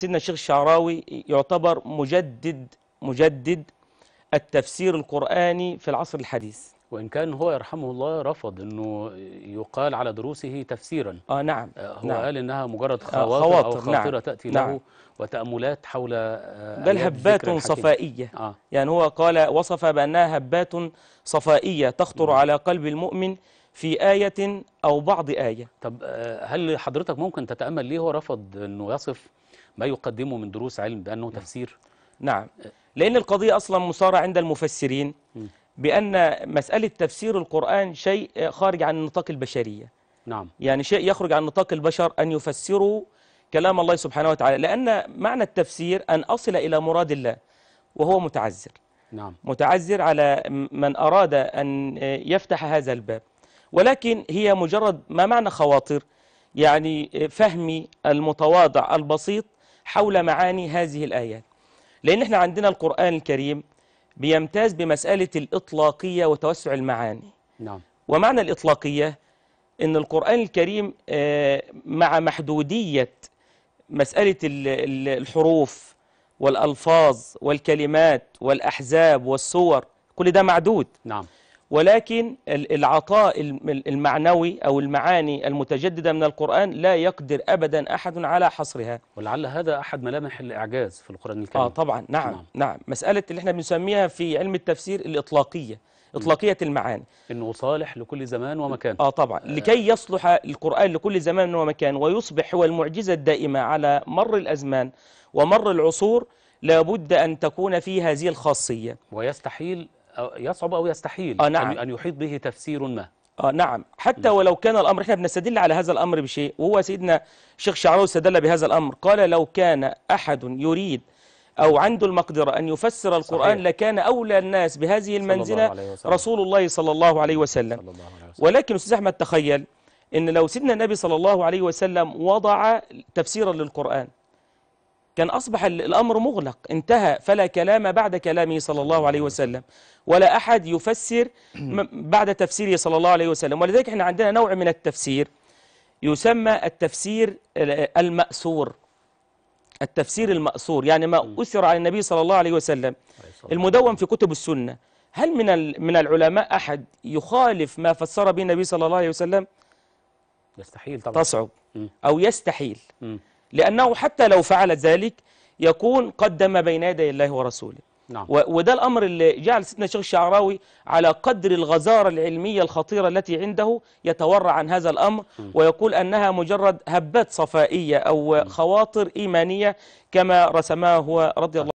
سيدنا الشيخ الشعراوي يعتبر مجدد مجدد التفسير القرآني في العصر الحديث وإن كان هو يرحمه الله رفض أنه يقال على دروسه تفسيرا آه نعم آه، هو نعم قال أنها مجرد آه، خواطر, خواطر أو نعم، خاطرة نعم تأتي نعم له وتأملات حول آه، بل هبات صفائية آه يعني هو قال وصف بأنها هبات صفائية تخطر نعم. على قلب المؤمن في آية أو بعض آية طب هل حضرتك ممكن تتأمل ليه هو رفض أنه يصف ما يقدمه من دروس علم بأنه نعم. تفسير نعم لأن القضية أصلا مصارة عند المفسرين بأن مسألة تفسير القرآن شيء خارج عن نطاق البشرية نعم يعني شيء يخرج عن نطاق البشر أن يفسروا كلام الله سبحانه وتعالى لأن معنى التفسير أن أصل إلى مراد الله وهو متعذر نعم متعذر على من أراد أن يفتح هذا الباب ولكن هي مجرد ما معنى خواطر يعني فهمي المتواضع البسيط حول معاني هذه الآيات لأن احنا عندنا القرآن الكريم بيمتاز بمسألة الإطلاقية وتوسع المعاني نعم. ومعنى الإطلاقية أن القرآن الكريم آه، مع محدودية مسألة الحروف والألفاظ والكلمات والأحزاب والصور كل ده معدود نعم ولكن العطاء المعنوي أو المعاني المتجددة من القرآن لا يقدر أبدا أحد على حصرها ولعل هذا أحد ملامح الإعجاز في القرآن الكريم آه طبعا نعم, نعم نعم مسألة اللي احنا بنسميها في علم التفسير الإطلاقية إطلاقية المعاني إنه صالح لكل زمان ومكان آه طبعا آه لكي يصلح القرآن لكل زمان ومكان ويصبح هو المعجزة الدائمة على مر الأزمان ومر العصور لابد أن تكون فيه هذه الخاصية ويستحيل يصعب أو يستحيل آه نعم. أن يحيط به تفسير ما آه نعم حتى نعم. ولو كان الأمر إحنا بنستدل على هذا الأمر بشيء وهو سيدنا الشيخ شعراوي استدل بهذا الأمر قال لو كان أحد يريد أو نعم. عنده المقدرة أن يفسر القرآن صحيح. لكان أولى الناس بهذه المنزلة الله رسول الله صلى الله عليه وسلم, الله عليه وسلم. ولكن أستاذ أحمد تخيل أن لو سيدنا النبي صلى الله عليه وسلم وضع تفسيرا للقرآن كان أصبح الأمر مغلق انتهى فلا كلام بعد كلامه صلى الله عليه وسلم ولا أحد يفسر بعد تفسيره صلى الله عليه وسلم ولذلك احنا عندنا نوع من التفسير يسمى التفسير المأثور التفسير المأثور يعني ما أثر على النبي صلى الله عليه وسلم المدون في كتب السنة هل من من العلماء أحد يخالف ما فسر به النبي صلى الله عليه وسلم؟ يستحيل طبعا تصعب أو يستحيل لأنه حتى لو فعل ذلك يكون قدم بين يدي الله ورسوله نعم. وده الأمر اللي جعل سيدنا الشيخ الشعراوي على قدر الغزارة العلمية الخطيرة التي عنده يتورع عن هذا الأمر م. ويقول أنها مجرد هبات صفائية أو خواطر إيمانية كما رسمها هو رضي الله